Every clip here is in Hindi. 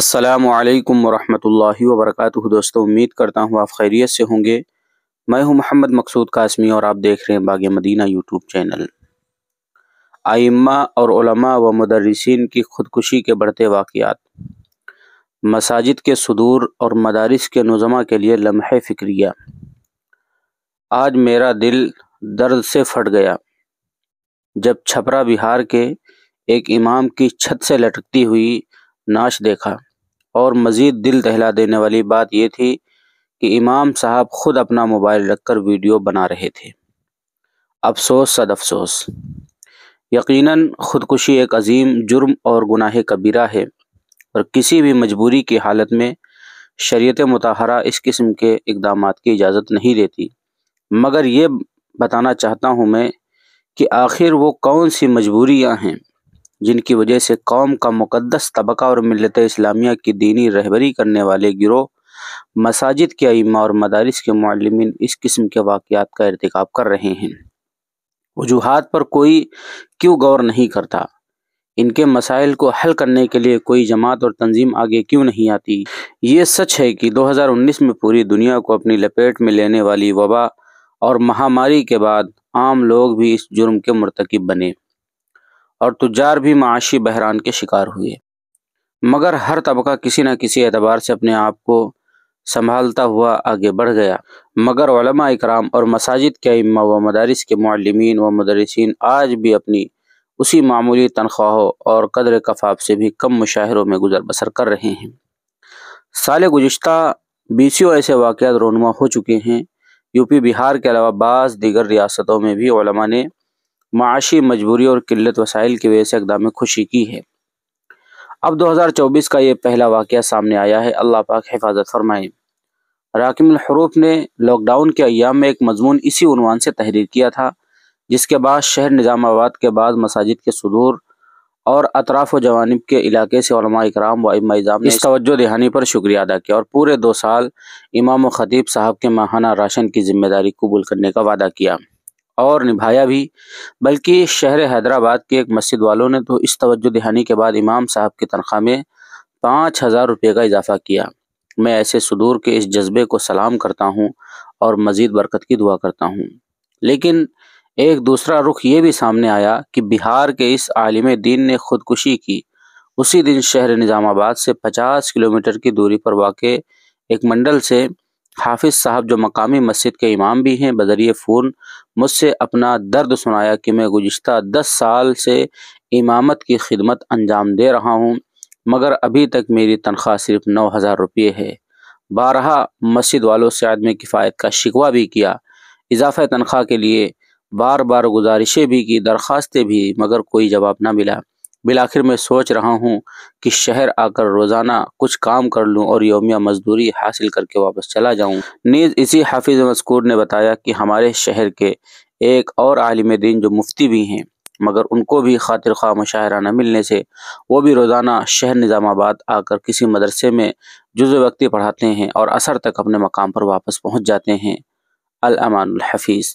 असलकम वरहमल वबरक दोस्तों उम्मीद करता हूँ आप खैरियत से होंगे मैं हूँ मोहम्मद मकसूद कासमी और आप देख रहे हैं बाग मदीना यूट्यूब चैनल आइम्मा और उलमा व मदरसिन की ख़ुदकुशी के बढ़ते वाक़ात मसाजिद के सदूर और मदारस के नज़मा के लिए लम्हे फ़िक्रिया आज मेरा दिल दर्द से फट गया जब छपरा बिहार के एक इमाम की छत से लटकती हुई नाश देखा और मज़ीद दिल दहला देने वाली बात यह थी कि इमाम साहब खुद अपना मोबाइल रखकर वीडियो बना रहे थे अफसोस सद अफसोस यकीनन ख़ुदकुशी एक अजीम जुर्म और गुनाह कबीरा है और किसी भी मजबूरी की हालत में शरीत मतहरा इस किस्म के इकदाम की इजाज़त नहीं देती मगर ये बताना चाहता हूँ मैं कि आखिर वो कौन सी मजबूरियाँ हैं जिनकी वजह से कौम का मुकदस तबका और मिलत इस्लामिया की दीनी रहबरी करने वाले गिरोह मसाजिद के अमा और मदारस के मालमिन इस किस्म के वाक़ात का इरतकब कर रहे हैं वजूहत पर कोई क्यों गौर नहीं करता इनके मसाइल को हल करने के लिए कोई जमात और तंजीम आगे क्यों नहीं आती ये सच है कि 2019 में पूरी दुनिया को अपनी लपेट में लेने वाली वबा और महामारी के बाद आम लोग भी इस जुर्म के मरतकब बने और तुजार भी माशी बहरान के शिकार हुए मगर हर तबका किसी न किसी एतबार से अपने आप को संभालता हुआ आगे बढ़ गया मगर इकराम और मसाजिद के इम्मा व मदारस के मालमीन व मदरसिन आज भी अपनी उसी मामूली तनख्वाहों और कदर कफाफ से भी कम मुशाहरों में गुजर बसर कर रहे हैं साल गुज्त बीसियों ऐसे वाक़ रोनुमा हो चुके हैं यूपी बिहार के अलावा बाज़ दीगर रियासतों में भी ने माशी मजबूरी और किल्लत वसाइल की वजह से इकदाम खुशी की है अब 2024 का ये पहला वाक़ सामने आया है अल्लाह पाक हिफाजत फरमाए राकिम ने लॉकडाउन के अयाम में एक मजमून इसी उनवान से तहरीर किया था जिसके बाद शहर निज़ामाबाद के बाद मसाजिद के सदूर और अतराफ व जवानब के इलाके से कराम व इमा इज़ाम इस तवज्जो दहानी पर शुक्रिया अदा किया और पूरे दो साल इमाम व ख़तीब साहब के माहाना राशन की जिम्मेदारी कबूल करने का वादा किया और निभाया भी बल्कि शहर हैदराबाद के एक मस्जिद वालों ने तो इस तवज्जो दहानी के बाद इमाम साहब की तनख्वाह में पाँच हज़ार रुपये का इजाफा किया मैं ऐसे सुदूर के इस जज्बे को सलाम करता हूँ और मज़ीद बरकत की दुआ करता हूँ लेकिन एक दूसरा रुख ये भी सामने आया कि बिहार के इस आलिम दीन ने खुदकुशी की उसी दिन शहर निज़ामाबाद से पचास किलोमीटर की दूरी पर वाक़ एक मंडल से हाफिज साहब जो मकामी मस्जिद के इमाम भी हैं बदरिए फ़ोन मुझसे अपना दर्द सुनाया कि मैं गुज्त दस साल से इमामत की खिदमत अंजाम दे रहा हूँ मगर अभी तक मेरी तनख्वाह सिर्फ नौ हज़ार रुपये है बारहा मस्जिद वालों से आदमी किफ़ायत का शिकवा भी किया इजाफे तनख्वाह के लिए बार बार गुजारिशें भी की दरख्वास्तें भी मगर कोई जवाब ना मिला बिलाखिर मैं सोच रहा हूँ कि शहर आकर रोज़ाना कुछ काम कर लूँ और योमिया मजदूरी हासिल करके वापस चला जाऊँ नीज इसी हाफिज़ मस्कूर ने बताया कि हमारे शहर के एक और आलिम दिन जो मुफ्ती भी हैं मगर उनको भी खातिर खा मुशाहरा न मिलने से वो भी रोज़ाना शहर निज़ामाबाद आकर किसी मदरसे में जुज़ वक्ति पढ़ाते हैं और असर तक अपने मकाम पर वापस पहुँच जाते हैं अलमानफीज़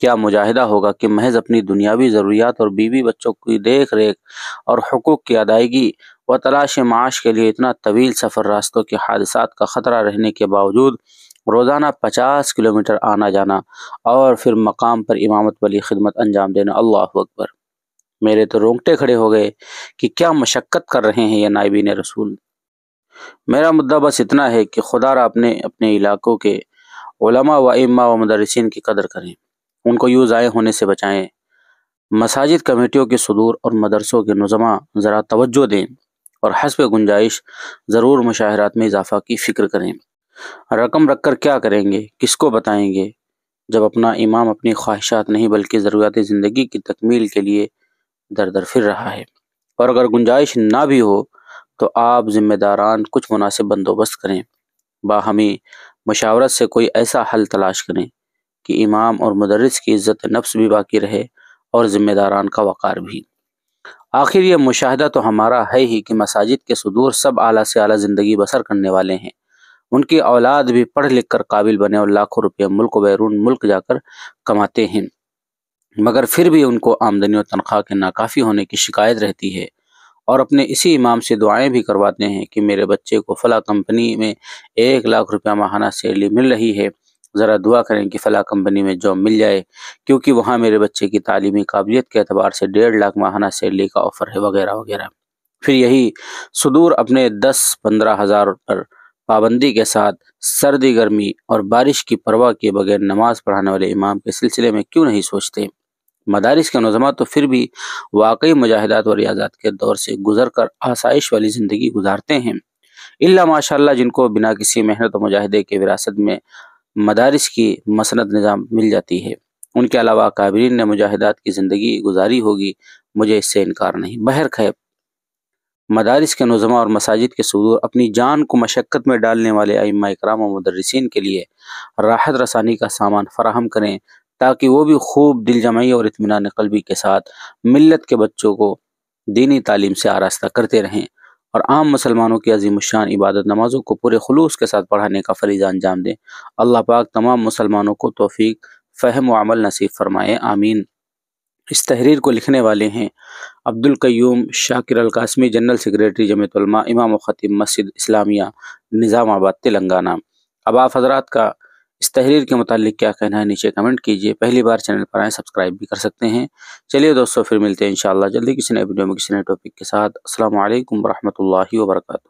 क्या मुजाहिदा होगा कि महज अपनी दुनियावी ज़रूरियात और बीवी बच्चों की देख रेख और हकूक़ की अदायगी व तलाश माश के लिए इतना तवील सफ़र रास्तों के हादसा का ख़तरा रहने के बावजूद रोज़ाना पचास किलोमीटर आना जाना और फिर मकाम पर इमामत वाली खिदमत अंजाम देना अल्लाह अकबर मेरे तो रोंगटे खड़े हो गए कि क्या मशक्क़त कर रहे हैं यह नायबीन रसूल मेरा मुद्दा बस इतना है कि खुदा अपने अपने इलाकों के व इमा व मदरसिन की कदर करें उनको यूँ ज़ाय होने से बचाएं मसाजिद कमेटियों के सदूर और मदरसों के नज़मा ज़रा तवज्जो दें और हसब गुंजाइश ज़रूर मुशाहरात में इजाफा की फ़िक्र करें रकम रख कर क्या करेंगे किसको बताएंगे जब अपना इमाम अपनी ख्वाहिशात नहीं बल्कि ज़रूरत ज़िंदगी की तकमील के लिए दर दर फिर रहा है और अगर गुंजाइश ना भी हो तो आप ज़िम्मेदारान कुछ मुनासिब बंदोबस्त करें बाहमी मशावरत से कोई ऐसा हल तलाश करें कि इमाम और मदरस की इज़्ज़त नफ्स भी बाकी रहे और ज़िम्मेदारान का वक़ार भी आखिर यह मुशाह तो हमारा है ही कि मसाजिद के सदूर सब आला से आला ज़िंदगी बसर करने वाले हैं उनकी औलाद भी पढ़ लिख कर काबिल बने और लाखों रुपये मुल्क बैरून मुल्क जाकर कमाते हैं मगर फिर भी उनको आमदनी और तनख्वाह के नाकाफ़ी होने की शिकायत रहती है और अपने इसी इमाम से दुआएं भी करवाते हैं कि मेरे बच्चे को फला कंपनी में एक लाख रुपया माहाना सैलरी मिल रही है ज़रा दुआ करें कि फ़लाँ कंपनी में जॉब मिल जाए क्योंकि वहाँ मेरे बच्चे की तालीमी काबिलियत के अतबार से डेढ़ लाख माहाना सैलरी का ऑफ़र है वगैरह वगैरह फिर यही सुदूर अपने दस पंद्रह हज़ार पर पाबंदी के साथ सर्दी गर्मी और बारिश की परवाह किए बगैर नमाज पढ़ाने वाले इमाम के सिलसिले में क्यों नहीं सोचते मदारस के नजमा तो फिर भी वाकई मुजाहिदात और रियाजात के दौर से गुजर कर आसाइश वाली ज़िंदगी गुजारते हैं इला माशा जिनको बिना किसी मेहनत और मुजाहिदे के विरासत में मदारस की मसनत निज़ाम मिल जाती है उनके अलावा काबरीन ने मुजाहिदात की ज़िंदगी गुजारी होगी मुझे इससे इनकार नहीं बहर खैब मदारस के नज़मा और मसाजिद के सदूर अपनी जान को मशक्क़त में डालने वाले आइमा कराम मदरसिन के लिए राहत रसानी का सामान फराहम करें ताकि वो भी खूब दिल जमाई और इतमान कलबी के साथ मिलत के बच्चों को दीनी तालीम से आरास्ता करते रहें और आम मुसलमानों की अजीम शान इबादत नमाजों को पूरे खलूस के साथ पढ़ाने का फरीजा अंजाम दें अल्लाह पाक तमाम मुसलमानों को तोफ़ी फ़हम वमल नसीब फरमाए आमीन इस तहरीर को लिखने वाले हैं अब्दुल कयूम शाकिर अलकासमी जनरल सेक्रेटरी जमतलमा इमाम ख़तीब मस्जिद इस्लामिया निज़ामाबाद तेलंगाना अब आप हजरात का इस तहरीर के मुतालिक क्या कहना है नीचे कमेंट कीजिए पहली बार चैनल पर आए सब्सक्राइब भी कर सकते हैं चलिए दोस्तों फिर मिलते हैं इंशाल्लाह जल्दी किसी नए वीडियो में किसी नए टॉपिक के साथ असल वरहमल वर्का